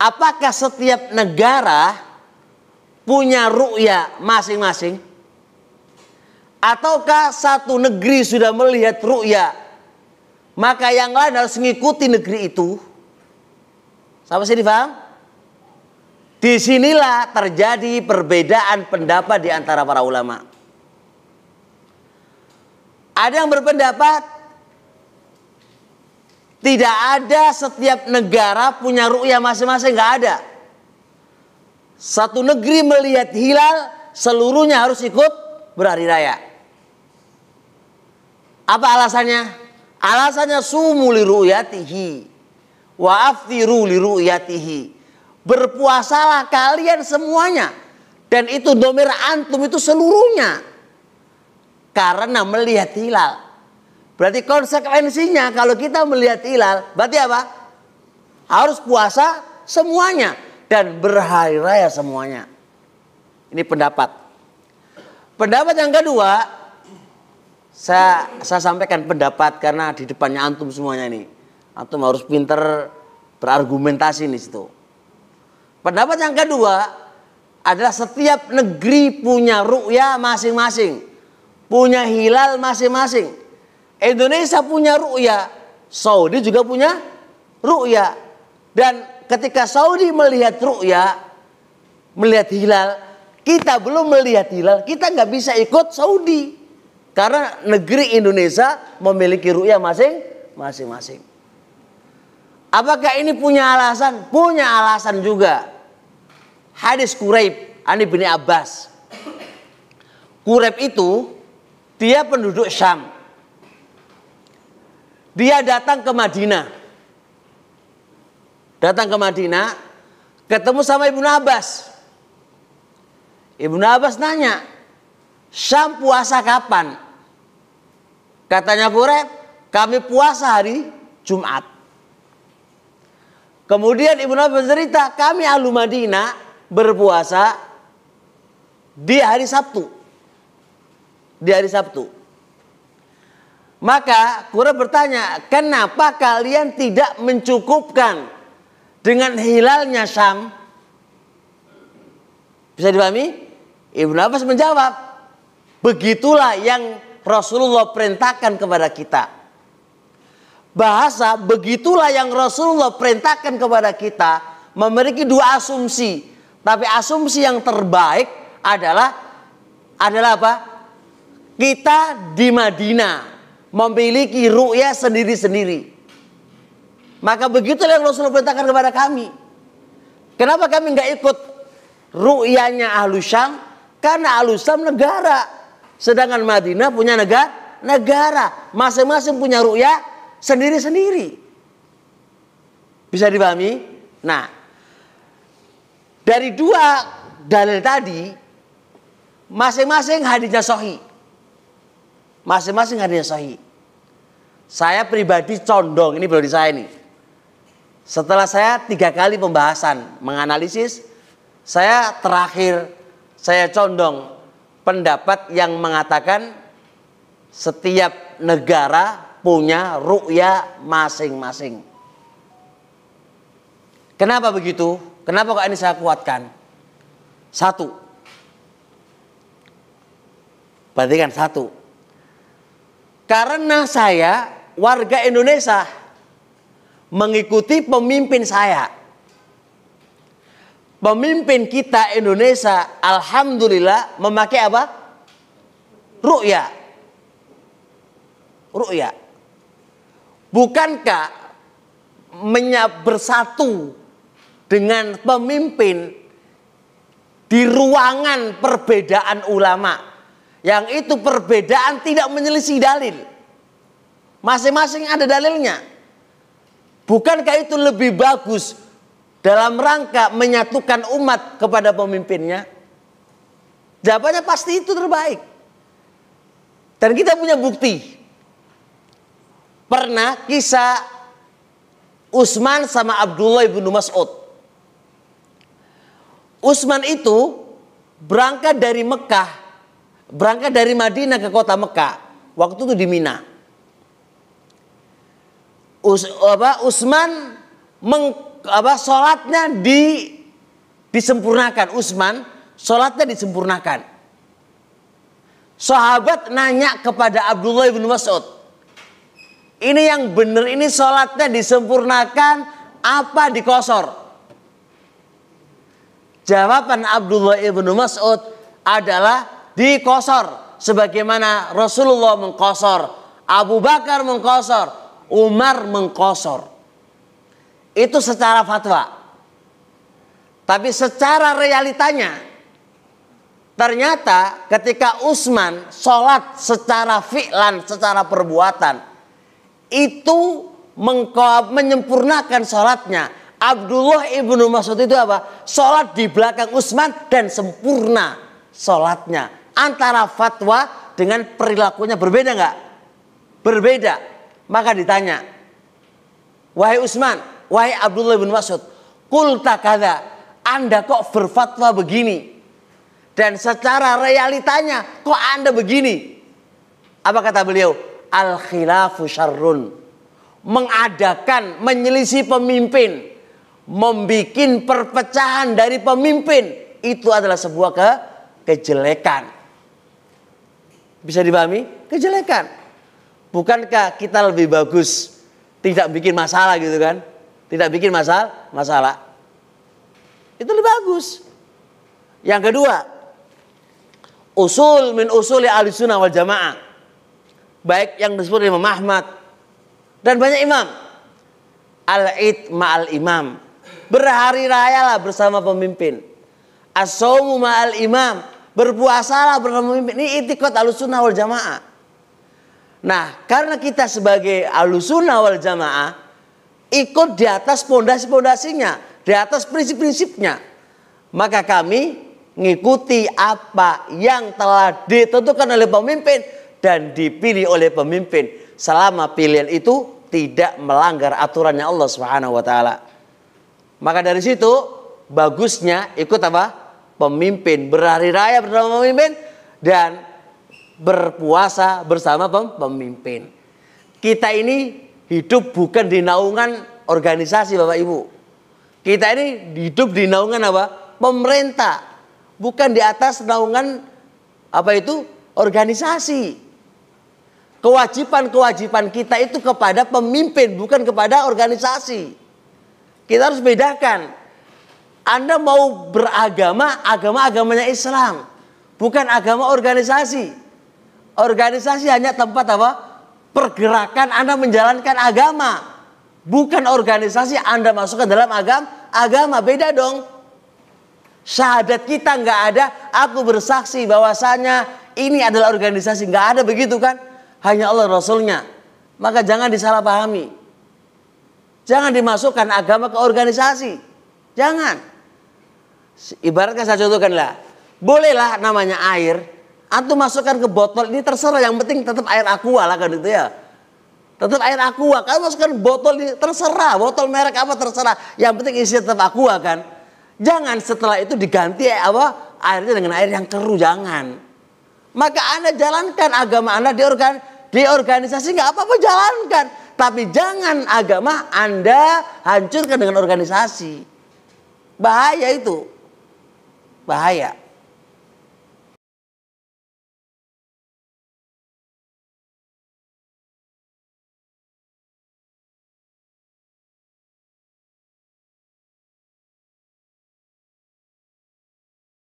apakah setiap negara punya ru'ya masing-masing? Ataukah satu negeri sudah melihat ru'ya, maka yang lain harus mengikuti negeri itu? Sama sini paham? Disinilah terjadi perbedaan pendapat di antara para ulama. Ada yang berpendapat tidak ada setiap negara punya ru'ya masing-masing, nggak ada. Satu negeri melihat hilal, seluruhnya harus ikut berhari raya. Apa alasannya? Alasannya sumu li ru'yatihi wa aftiru li ru'yatihi. Berpuasalah kalian semuanya dan itu domir antum itu seluruhnya karena melihat hilal. Berarti konsekuensinya kalau kita melihat hilal, berarti apa? Harus puasa semuanya dan berhari raya semuanya. Ini pendapat. Pendapat yang kedua, saya saya sampaikan pendapat karena di depannya antum semuanya ini. Antum harus pinter berargumentasi di situ. Pendapat yang kedua adalah setiap negeri punya ruya masing-masing. Punya hilal masing-masing Indonesia punya ru'ya, Saudi juga punya ru'ya. Dan ketika Saudi melihat ru'ya, melihat hilal, kita belum melihat hilal, kita nggak bisa ikut Saudi. Karena negeri Indonesia memiliki ru'ya masing-masing. Apakah ini punya alasan? Punya alasan juga. Hadis Quraib, Ani bin Abbas. Quraib itu dia penduduk Syam dia datang ke Madinah. Datang ke Madinah, ketemu sama Ibnu Abbas. Ibnu Abbas nanya, "Syam puasa kapan?" Katanya Kureb, "Kami puasa hari Jumat." Kemudian Ibnu Abbas cerita, "Kami alu Madinah berpuasa di hari Sabtu." Di hari Sabtu. Maka Quraisy bertanya, kenapa kalian tidak mencukupkan dengan hilalnya Syam? Bisa dipahami? Ibnu Abbas menjawab, begitulah yang Rasulullah perintahkan kepada kita. Bahasa begitulah yang Rasulullah perintahkan kepada kita memiliki dua asumsi. Tapi asumsi yang terbaik adalah adalah apa? Kita di Madinah memiliki ru'ya sendiri-sendiri. Maka begitulah yang Rasulullah perintahkan kepada kami. Kenapa kami nggak ikut ru'yanya ahlu Syam? Karena ahlu Syam negara. Sedangkan Madinah punya negara. Negara. Masing-masing punya ru'ya sendiri-sendiri. Bisa dipahami? Nah, dari dua dalil tadi, masing-masing hadisnya Sahih. Masing-masing hadisnya sahih. Saya pribadi condong, ini di saya ini, Setelah saya tiga kali pembahasan, menganalisis, saya terakhir, saya condong pendapat yang mengatakan setiap negara punya ru'ya masing-masing. Kenapa begitu? Kenapa kok ini saya kuatkan? Satu. Berarti kan satu karena saya warga Indonesia mengikuti pemimpin saya. Pemimpin kita Indonesia alhamdulillah memakai apa? Ru'ya. Ru'ya. Bukankah bersatu dengan pemimpin di ruangan perbedaan ulama' Yang itu perbedaan tidak menyelisih dalil. Masing-masing ada dalilnya. Bukankah itu lebih bagus dalam rangka menyatukan umat kepada pemimpinnya? Jawabannya pasti itu terbaik. Dan kita punya bukti. Pernah kisah Usman sama Abdullah ibnu Mas'ud. Usman itu berangkat dari Mekah berangkat dari Madinah ke kota Mekah. Waktu itu di Mina. Us, apa, Usman meng, apa, sholatnya di, disempurnakan. Usman sholatnya disempurnakan. Sahabat nanya kepada Abdullah bin Mas'ud. Ini yang benar ini sholatnya disempurnakan apa dikosor? Jawaban Abdullah ibnu Mas'ud adalah dikosor sebagaimana Rasulullah mengkosor, Abu Bakar mengkosor, Umar mengkosor. Itu secara fatwa. Tapi secara realitanya ternyata ketika Utsman sholat secara fi'lan, secara perbuatan itu menyempurnakan sholatnya. Abdullah ibnu Mas'ud itu apa? Sholat di belakang Utsman dan sempurna sholatnya antara fatwa dengan perilakunya berbeda nggak? Berbeda. Maka ditanya, wahai Utsman, wahai Abdullah bin Mas'ud, kulta kada, anda kok berfatwa begini? Dan secara realitanya kok anda begini? Apa kata beliau? Al khilafu syarrun. Mengadakan, menyelisi pemimpin. Membikin perpecahan dari pemimpin. Itu adalah sebuah ke kejelekan. Bisa dipahami? Kejelekan. Bukankah kita lebih bagus tidak bikin masalah gitu kan? Tidak bikin masalah, masalah. Itu lebih bagus. Yang kedua, usul min usul ahli sunnah wal jamaah. Baik yang disebut Imam Ahmad dan banyak imam. Al-id ma'al imam. Berhari raya lah bersama pemimpin. as ma'al imam Berpuasalah bersama pemimpin. Ini itikot alusunah wal jamaah. Nah, karena kita sebagai alusunah wal jamaah, ikut di atas pondasi-pondasinya, di atas prinsip-prinsipnya. Maka kami mengikuti apa yang telah ditentukan oleh pemimpin dan dipilih oleh pemimpin selama pilihan itu tidak melanggar aturannya Allah Subhanahu wa taala. Maka dari situ bagusnya ikut apa? pemimpin, berhari raya bersama pemimpin dan berpuasa bersama pemimpin. Kita ini hidup bukan di naungan organisasi Bapak Ibu. Kita ini hidup di naungan apa? Pemerintah. Bukan di atas naungan apa itu? Organisasi. Kewajiban-kewajiban kita itu kepada pemimpin, bukan kepada organisasi. Kita harus bedakan anda mau beragama, agama-agamanya Islam. Bukan agama organisasi. Organisasi hanya tempat apa? Pergerakan Anda menjalankan agama. Bukan organisasi Anda masuk ke dalam agama. Agama beda dong. Syahadat kita nggak ada. Aku bersaksi bahwasanya ini adalah organisasi. Nggak ada begitu kan? Hanya Allah Rasulnya. Maka jangan disalahpahami. Jangan dimasukkan agama ke organisasi. Jangan. Ibaratnya saya contohkan lah bolehlah namanya air, antum masukkan ke botol ini terserah yang penting tetap air aqua lah kan itu ya. Tetap air aqua, kamu masukkan botol ini terserah, botol merek apa terserah, yang penting isi tetap aqua kan. Jangan setelah itu diganti ya, apa airnya dengan air yang keruh jangan. Maka anda jalankan agama anda di organ di organisasi nggak apa-apa jalankan, tapi jangan agama anda hancurkan dengan organisasi. Bahaya itu bahaya